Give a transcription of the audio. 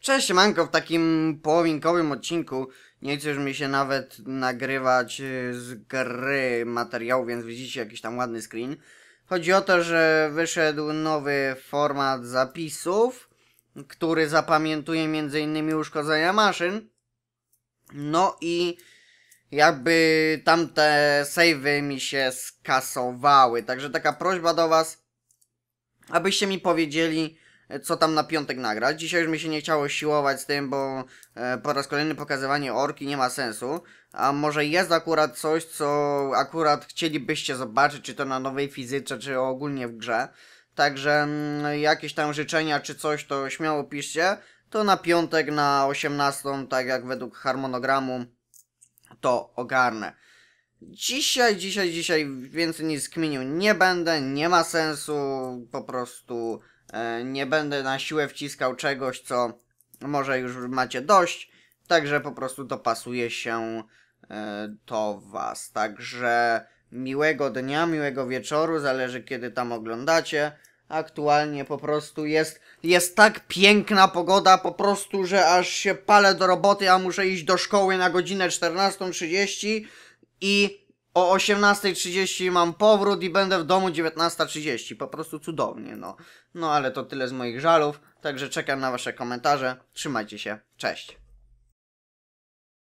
Cześć, Manko, w takim połowinkowym odcinku. Nie chce już mi się nawet nagrywać y, z gry materiału, więc widzicie jakiś tam ładny screen. Chodzi o to, że wyszedł nowy format zapisów, który zapamiętuje m.in. uszkodzenia maszyn. No i jakby tamte savey mi się skasowały. Także taka prośba do Was, abyście mi powiedzieli, co tam na piątek nagrać. Dzisiaj już mi się nie chciało siłować z tym, bo e, po raz kolejny pokazywanie orki nie ma sensu. A może jest akurat coś, co akurat chcielibyście zobaczyć, czy to na nowej fizyce, czy ogólnie w grze. Także mm, jakieś tam życzenia czy coś, to śmiało piszcie. To na piątek na 18, tak jak według harmonogramu, to ogarnę. Dzisiaj, dzisiaj, dzisiaj więcej nic kminił nie będę, nie ma sensu, po prostu E, nie będę na siłę wciskał czegoś, co może już macie dość, także po prostu dopasuje się to e, Was. Także miłego dnia, miłego wieczoru, zależy kiedy tam oglądacie. Aktualnie po prostu jest, jest tak piękna pogoda, po prostu, że aż się palę do roboty, a muszę iść do szkoły na godzinę 14.30 i o 18.30 mam powrót i będę w domu 19.30. Po prostu cudownie, no. No ale to tyle z moich żalów, także czekam na Wasze komentarze. Trzymajcie się, cześć.